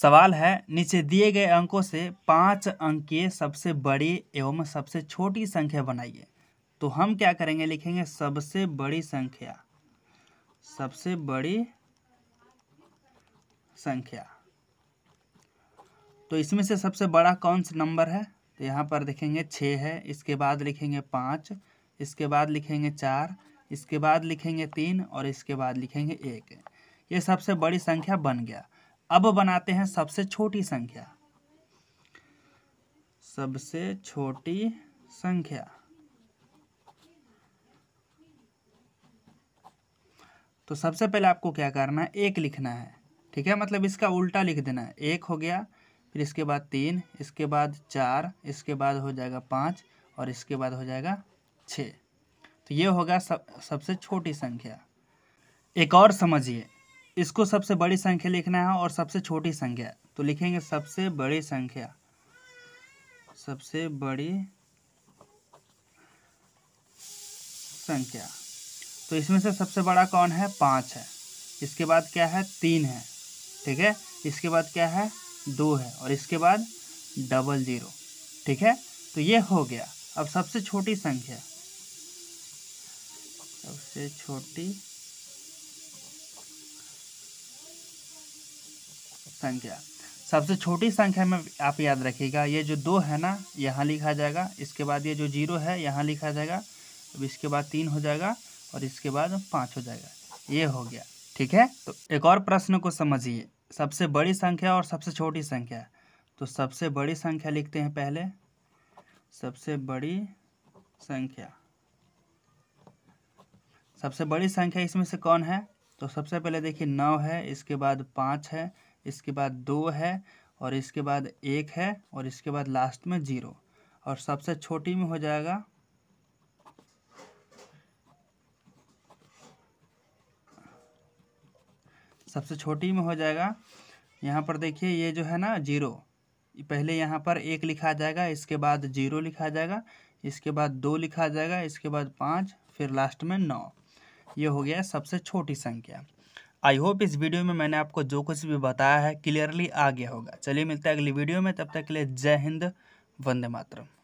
सवाल है नीचे दिए गए अंकों से पाँच अंक के सबसे बड़ी एवं सबसे छोटी संख्या बनाइए तो हम क्या करेंगे लिखेंगे सबसे बड़ी संख्या सबसे बड़ी संख्या तो इसमें से सबसे बड़ा कौन सा नंबर है तो यहाँ पर देखेंगे छः है इसके बाद लिखेंगे पाँच इसके बाद लिखेंगे चार इसके बाद लिखेंगे तीन और इसके बाद लिखेंगे एक ये सबसे बड़ी संख्या बन गया अब बनाते हैं सबसे छोटी संख्या सबसे छोटी संख्या तो सबसे पहले आपको क्या करना है एक लिखना है ठीक है मतलब इसका उल्टा लिख देना है एक हो गया फिर इसके बाद तीन इसके बाद चार इसके बाद हो जाएगा पाँच और इसके बाद हो जाएगा छ तो ये होगा सब सबसे छोटी संख्या एक और समझिए इसको सबसे बड़ी संख्या लिखना है और सबसे छोटी संख्या तो लिखेंगे सबसे बड़ी संख्या सबसे बड़ी संख्या तो इसमें से सबसे बड़ा कौन है पाँच है इसके बाद क्या है तीन है ठीक है इसके बाद क्या है दो है और इसके बाद डबल ज़ीरो ठीक है तो ये हो गया अब सबसे छोटी संख्या सबसे छोटी संख्या सबसे छोटी संख्या में आप याद रखिएगा ये जो दो है ना यहाँ लिखा जाएगा इसके बाद ये जो जीरो है यहाँ लिखा जाएगा अब इसके बाद तीन हो जाएगा और इसके बाद पाँच हो जाएगा ये हो गया ठीक है तो एक और प्रश्न को समझिए सबसे बड़ी संख्या और सबसे छोटी संख्या तो सबसे बड़ी संख्या लिखते हैं पहले सबसे बड़ी संख्या सबसे बड़ी संख्या इसमें से कौन है तो सबसे पहले देखिए नौ है इसके बाद पाँच है इसके बाद दो है और इसके बाद एक है और इसके बाद लास्ट में ज़ीरो और सबसे छोटी में हो जाएगा सबसे छोटी में हो जाएगा यहाँ पर देखिए ये जो है ना जीरो पहले यहाँ पर एक लिखा जाएगा इसके बाद जीरो लिखा जाएगा इसके बाद दो लिखा जाएगा इसके बाद पाँच फिर लास्ट में नौ ये हो गया सबसे छोटी संख्या आई होप इस वीडियो में मैंने आपको जो कुछ भी बताया है क्लियरली आ गया होगा चलिए मिलता है अगली वीडियो में तब तक के लिए जय हिंद वंदे मातरम